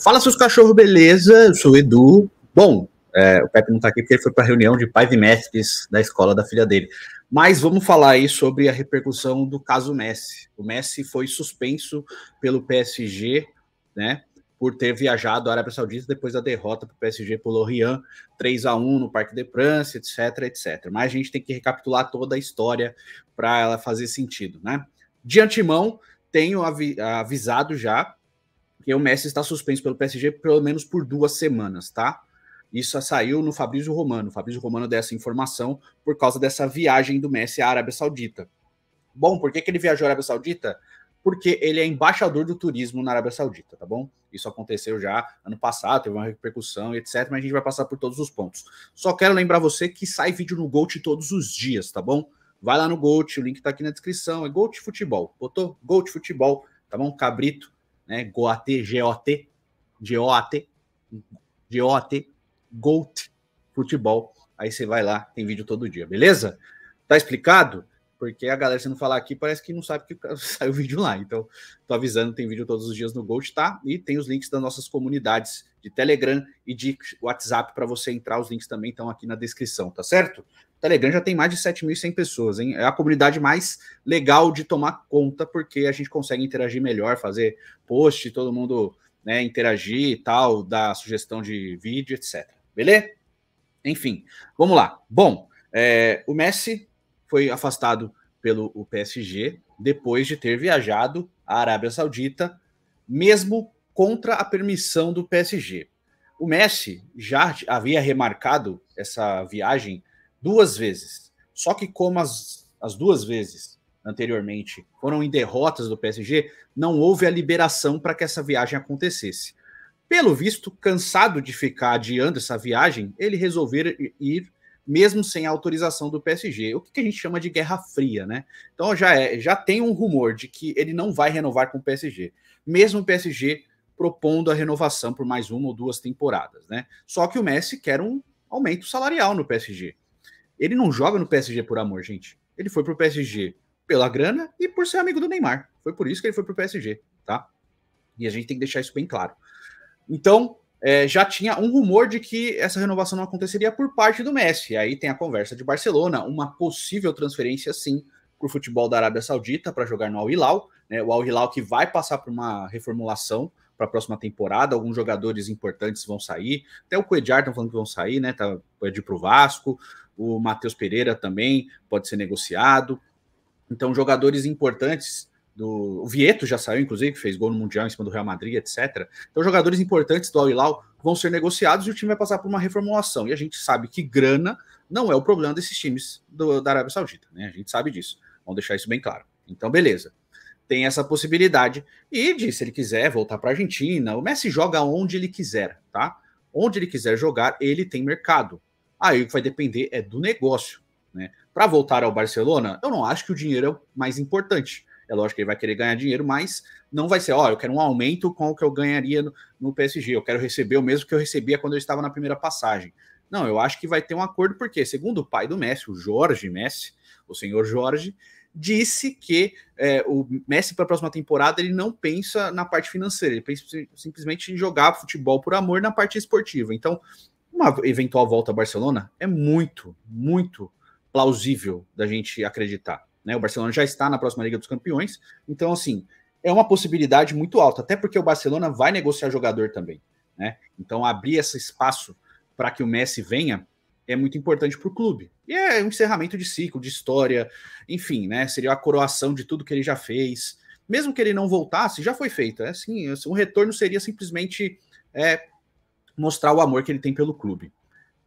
Fala seus cachorros, beleza? Eu sou o Edu. Bom, é, o Pepe não está aqui porque ele foi para a reunião de pais e mestres da escola da filha dele. Mas vamos falar aí sobre a repercussão do caso Messi. O Messi foi suspenso pelo PSG, né? Por ter viajado à Arábia Saudita depois da derrota para o PSG por Lorient, 3 a 1 no Parque de France, etc, etc. Mas a gente tem que recapitular toda a história para ela fazer sentido, né? De antemão, tenho avisado já porque o Messi está suspenso pelo PSG pelo menos por duas semanas, tá? Isso saiu no Fabrício Romano. O Fabrício Romano deu essa informação por causa dessa viagem do Messi à Arábia Saudita. Bom, por que, que ele viajou à Arábia Saudita? Porque ele é embaixador do turismo na Arábia Saudita, tá bom? Isso aconteceu já ano passado, teve uma repercussão, etc. Mas a gente vai passar por todos os pontos. Só quero lembrar você que sai vídeo no Gold todos os dias, tá bom? Vai lá no Gold, o link tá aqui na descrição. É Gold Futebol. Botou Gold Futebol, tá bom? Cabrito né? GOAT, GOT, GOAT, GOT, GOAT, futebol. Aí você vai lá, tem vídeo todo dia, beleza? Tá explicado? Porque a galera, se não falar aqui, parece que não sabe que saiu vídeo lá. Então, tô avisando, tem vídeo todos os dias no Gold, tá? E tem os links das nossas comunidades de Telegram e de WhatsApp para você entrar. Os links também estão aqui na descrição, tá certo? Telegram já tem mais de 7.100 pessoas, hein? É a comunidade mais legal de tomar conta, porque a gente consegue interagir melhor, fazer post, todo mundo né, interagir e tal, dar sugestão de vídeo, etc. Beleza? Enfim, vamos lá. Bom, é, o Messi foi afastado pelo PSG depois de ter viajado à Arábia Saudita, mesmo contra a permissão do PSG. O Messi já havia remarcado essa viagem duas vezes. Só que como as, as duas vezes anteriormente foram em derrotas do PSG, não houve a liberação para que essa viagem acontecesse. Pelo visto, cansado de ficar adiando essa viagem, ele resolveu ir mesmo sem autorização do PSG, o que a gente chama de guerra fria, né? Então já é, já tem um rumor de que ele não vai renovar com o PSG, mesmo o PSG propondo a renovação por mais uma ou duas temporadas, né? Só que o Messi quer um aumento salarial no PSG. Ele não joga no PSG por amor, gente. Ele foi pro PSG pela grana e por ser amigo do Neymar. Foi por isso que ele foi pro PSG, tá? E a gente tem que deixar isso bem claro. Então, é, já tinha um rumor de que essa renovação não aconteceria por parte do Messi. Aí tem a conversa de Barcelona, uma possível transferência sim para o futebol da Arábia Saudita para jogar no Al Hilal, né? O Al Hilal que vai passar por uma reformulação para a próxima temporada. Alguns jogadores importantes vão sair. Até o Coediar estão tá falando que vão sair, né? Tá, pode ir para o Vasco. O Matheus Pereira também pode ser negociado. Então, jogadores importantes do. O Vieto já saiu, inclusive, que fez gol no Mundial em cima do Real Madrid, etc. Então, jogadores importantes do Al-Hilal vão ser negociados e o time vai passar por uma reformulação. E a gente sabe que grana não é o problema desses times do, da Arábia Saudita, né? A gente sabe disso. Vamos deixar isso bem claro. Então, beleza tem essa possibilidade. E de, se ele quiser voltar para a Argentina, o Messi joga onde ele quiser, tá? Onde ele quiser jogar, ele tem mercado. Aí o que vai depender é do negócio, né? Para voltar ao Barcelona, eu não acho que o dinheiro é o mais importante. É lógico que ele vai querer ganhar dinheiro, mas não vai ser, ó, oh, eu quero um aumento com o que eu ganharia no, no PSG, eu quero receber o mesmo que eu recebia quando eu estava na primeira passagem. Não, eu acho que vai ter um acordo, porque, segundo o pai do Messi, o Jorge Messi, o senhor Jorge, disse que é, o Messi para a próxima temporada ele não pensa na parte financeira, ele pensa simplesmente em jogar futebol por amor na parte esportiva. Então, uma eventual volta a Barcelona é muito, muito plausível da gente acreditar. Né? O Barcelona já está na próxima Liga dos Campeões, então assim é uma possibilidade muito alta, até porque o Barcelona vai negociar jogador também. Né? Então abrir esse espaço para que o Messi venha é muito importante para o clube. E é um encerramento de ciclo, de história, enfim, né? Seria a coroação de tudo que ele já fez. Mesmo que ele não voltasse, já foi feito. É assim, assim o retorno seria simplesmente é, mostrar o amor que ele tem pelo clube.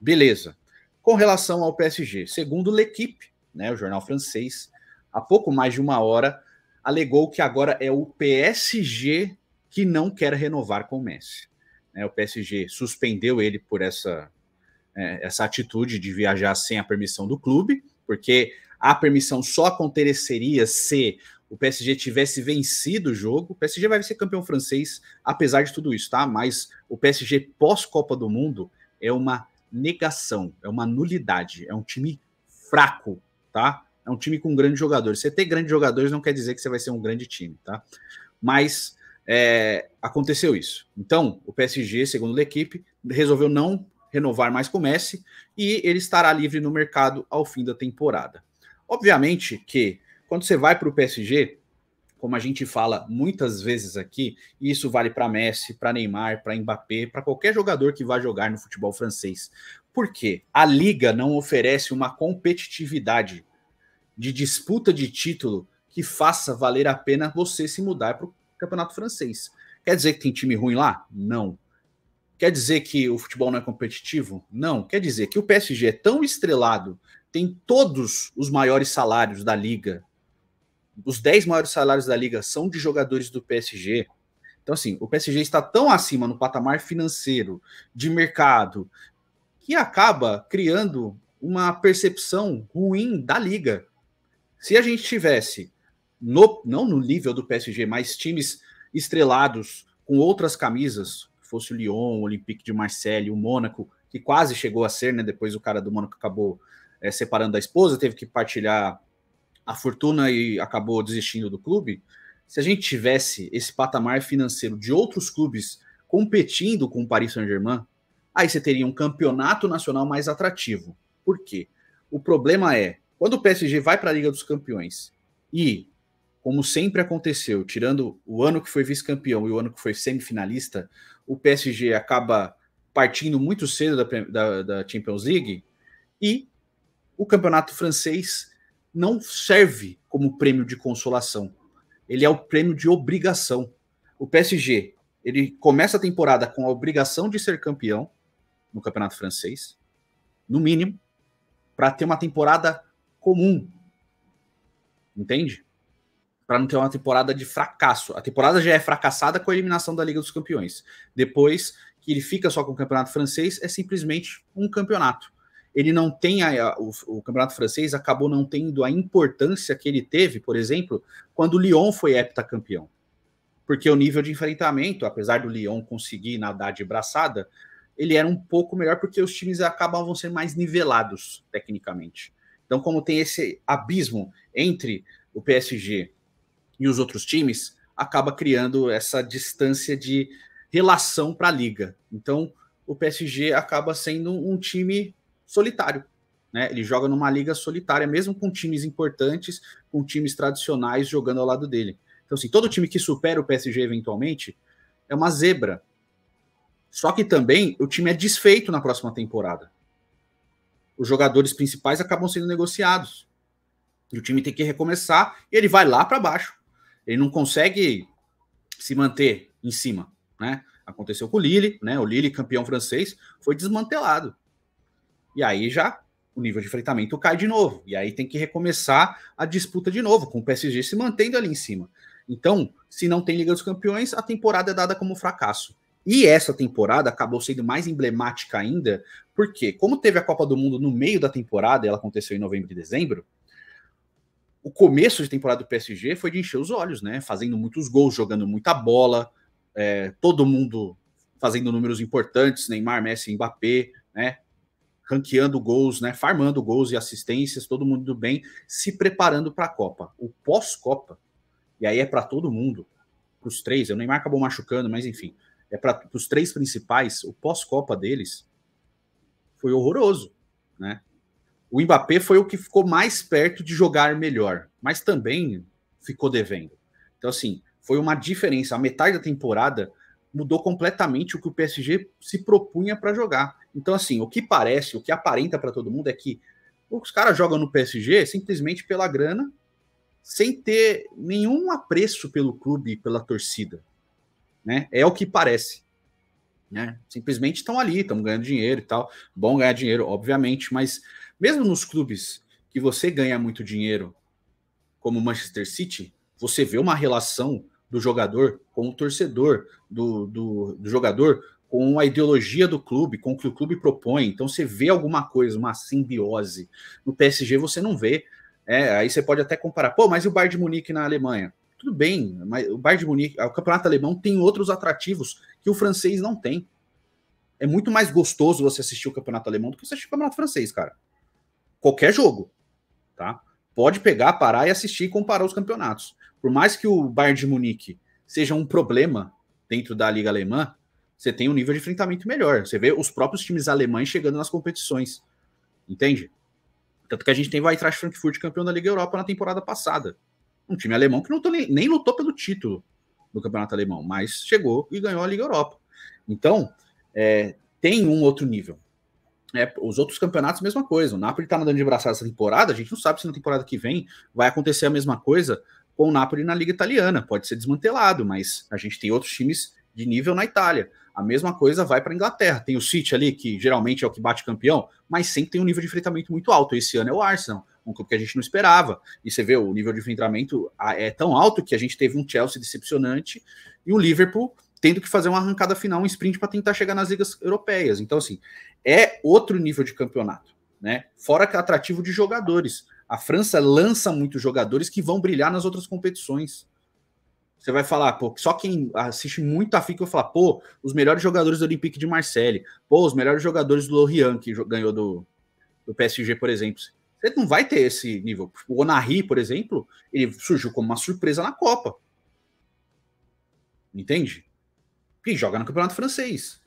Beleza. Com relação ao PSG, segundo L'Equipe, né, o jornal francês, há pouco mais de uma hora, alegou que agora é o PSG que não quer renovar com o Messi. Né, o PSG suspendeu ele por essa é, essa atitude de viajar sem a permissão do clube, porque a permissão só aconteceria se o PSG tivesse vencido o jogo. O PSG vai ser campeão francês, apesar de tudo isso, tá? Mas o PSG pós-Copa do Mundo é uma negação, é uma nulidade, é um time fraco, tá? É um time com grandes jogadores. Você ter grandes jogadores não quer dizer que você vai ser um grande time, tá? Mas é, aconteceu isso. Então, o PSG, segundo a equipe, resolveu não renovar mais com o Messi e ele estará livre no mercado ao fim da temporada. Obviamente que quando você vai para o PSG, como a gente fala muitas vezes aqui, isso vale para Messi, para Neymar, para Mbappé, para qualquer jogador que vá jogar no futebol francês. Por quê? A liga não oferece uma competitividade de disputa de título que faça valer a pena você se mudar para o campeonato francês. Quer dizer que tem time ruim lá? Não. Quer dizer que o futebol não é competitivo? Não. Quer dizer que o PSG é tão estrelado, tem todos os maiores salários da liga. Os 10 maiores salários da liga são de jogadores do PSG. Então, assim, o PSG está tão acima no patamar financeiro, de mercado, que acaba criando uma percepção ruim da liga. Se a gente tivesse, no, não no nível do PSG, mas times estrelados com outras camisas, fosse o Lyon, o Olympique de Marseille, o Mônaco, que quase chegou a ser, né? Depois o cara do Mônaco acabou é, separando da esposa, teve que partilhar a fortuna e acabou desistindo do clube. Se a gente tivesse esse patamar financeiro de outros clubes competindo com o Paris Saint-Germain, aí você teria um campeonato nacional mais atrativo. Por quê? O problema é, quando o PSG vai para a Liga dos Campeões e, como sempre aconteceu, tirando o ano que foi vice-campeão e o ano que foi semifinalista, o PSG acaba partindo muito cedo da, da, da Champions League e o campeonato francês não serve como prêmio de consolação. Ele é o prêmio de obrigação. O PSG ele começa a temporada com a obrigação de ser campeão no campeonato francês, no mínimo, para ter uma temporada comum. Entende? para não ter uma temporada de fracasso. A temporada já é fracassada com a eliminação da Liga dos Campeões. Depois que ele fica só com o campeonato francês, é simplesmente um campeonato. Ele não tem a, a, o, o, campeonato francês acabou não tendo a importância que ele teve, por exemplo, quando o Lyon foi heptacampeão. Porque o nível de enfrentamento, apesar do Lyon conseguir nadar de braçada, ele era um pouco melhor porque os times acabavam sendo mais nivelados tecnicamente. Então, como tem esse abismo entre o PSG e os outros times, acaba criando essa distância de relação para a liga. Então, o PSG acaba sendo um time solitário. Né? Ele joga numa liga solitária, mesmo com times importantes, com times tradicionais jogando ao lado dele. Então, assim, todo time que supera o PSG eventualmente é uma zebra. Só que também o time é desfeito na próxima temporada. Os jogadores principais acabam sendo negociados. E o time tem que recomeçar e ele vai lá para baixo ele não consegue se manter em cima, né? Aconteceu com o Lille, né? O Lille, campeão francês, foi desmantelado. E aí já o nível de enfrentamento cai de novo. E aí tem que recomeçar a disputa de novo, com o PSG se mantendo ali em cima. Então, se não tem Liga dos Campeões, a temporada é dada como fracasso. E essa temporada acabou sendo mais emblemática ainda, porque como teve a Copa do Mundo no meio da temporada, ela aconteceu em novembro e dezembro, o começo de temporada do PSG foi de encher os olhos, né? Fazendo muitos gols, jogando muita bola, é, todo mundo fazendo números importantes, Neymar, Messi, Mbappé, né? Ranqueando gols, né? Farmando gols e assistências, todo mundo bem, se preparando para a Copa. O pós-Copa, e aí é para todo mundo, para os três, o Neymar acabou machucando, mas enfim, é para os três principais, o pós-Copa deles foi horroroso, né? o Mbappé foi o que ficou mais perto de jogar melhor, mas também ficou devendo. Então, assim, foi uma diferença. A metade da temporada mudou completamente o que o PSG se propunha para jogar. Então, assim, o que parece, o que aparenta para todo mundo é que os caras jogam no PSG simplesmente pela grana, sem ter nenhum apreço pelo clube e pela torcida. Né? É o que parece. Né? Simplesmente estão ali, estão ganhando dinheiro e tal. Bom ganhar dinheiro, obviamente, mas mesmo nos clubes que você ganha muito dinheiro, como o Manchester City, você vê uma relação do jogador com o torcedor, do, do, do jogador com a ideologia do clube, com o que o clube propõe. Então você vê alguma coisa, uma simbiose. No PSG você não vê. É, aí você pode até comparar. Pô, mas e o Bayern de Munique na Alemanha? Tudo bem, mas o Bayern de Munique, o campeonato alemão tem outros atrativos que o francês não tem. É muito mais gostoso você assistir o campeonato alemão do que você assistir o campeonato francês, cara qualquer jogo, tá? Pode pegar, parar e assistir e comparar os campeonatos. Por mais que o Bayern de Munique seja um problema dentro da liga alemã, você tem um nível de enfrentamento melhor. Você vê os próprios times alemães chegando nas competições, entende? Tanto que a gente tem o Eintracht Frankfurt campeão da Liga Europa na temporada passada. Um time alemão que não nem, lutou pelo título no campeonato alemão, mas chegou e ganhou a Liga Europa. Então, é, tem um outro nível. É, os outros campeonatos, mesma coisa. O Napoli tá nadando de braçada essa temporada, a gente não sabe se na temporada que vem vai acontecer a mesma coisa com o Napoli na Liga Italiana. Pode ser desmantelado, mas a gente tem outros times de nível na Itália. A mesma coisa vai para a Inglaterra. Tem o City ali, que geralmente é o que bate campeão, mas sempre tem um nível de enfrentamento muito alto. Esse ano é o Arsenal, um clube que a gente não esperava. E você vê, o nível de enfrentamento ah, é tão alto que a gente teve um Chelsea decepcionante e um Liverpool tendo que fazer uma arrancada final, um sprint para tentar chegar nas ligas europeias. Então, assim, é outro nível de campeonato, né? Fora que é atrativo de jogadores. A França lança muitos jogadores que vão brilhar nas outras competições. Você vai falar, pô, só quem assiste muito a Fifa vai falar, pô, os melhores jogadores do Olympique de Marseille, pô, os melhores jogadores do Lorient, que ganhou do, do PSG, por exemplo. Você não vai ter esse nível. O Onari, por exemplo, ele surgiu como uma surpresa na Copa. Entende? que joga no campeonato francês.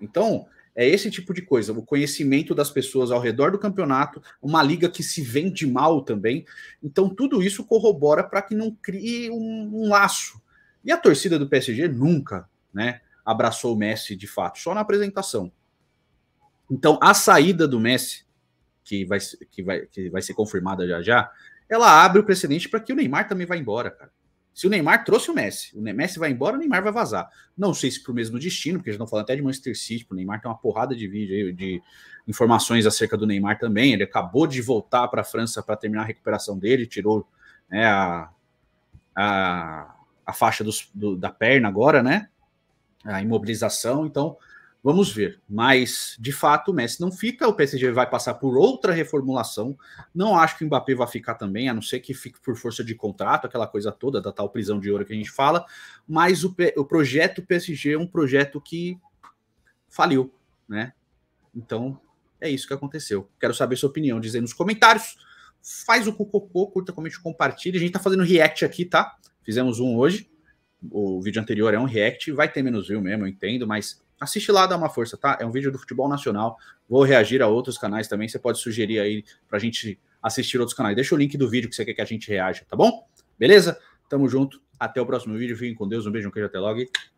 Então, é esse tipo de coisa, o conhecimento das pessoas ao redor do campeonato, uma liga que se vende mal também. Então, tudo isso corrobora para que não crie um, um, laço. E a torcida do PSG nunca né, abraçou o Messi de fato, só na apresentação. Então, a saída do Messi, que vai, que vai, que vai ser confirmada já já, ela abre o precedente para que o Neymar também vá embora, cara. Se o Neymar trouxe o Messi, o Messi vai embora, o Neymar vai vazar. Não sei se para o mesmo destino, porque a gente falando até de Manchester City, o Neymar tem uma porrada de vídeo de informações acerca do Neymar também. Ele acabou de voltar para a França para terminar a recuperação dele, tirou né, a, a, a faixa dos, do, da perna agora, né? A imobilização. Então, Vamos ver. Mas, de fato, o Messi não fica, o PSG vai passar por outra reformulação. Não acho que o Mbappé vai ficar também, a não ser que fique por força de contrato, aquela coisa toda da tal prisão de ouro que a gente fala. Mas o, o projeto PSG é um projeto que faliu, né? Então, é isso que aconteceu. Quero saber sua opinião, diz aí nos comentários. Faz o cocô, curta, comente, compartilha. A gente tá fazendo react aqui, tá? Fizemos um hoje. O vídeo anterior é um react. Vai ter menos view mesmo, eu entendo, mas assiste lá, dá uma força, tá? É um vídeo do futebol nacional. Vou reagir a outros canais também. Você pode sugerir aí pra gente assistir outros canais. Deixa o link do vídeo que você quer que a gente reaja, tá bom? Beleza? Tamo junto. Até o próximo vídeo. Fiquem com Deus. Um beijo, um queijo, até logo. E...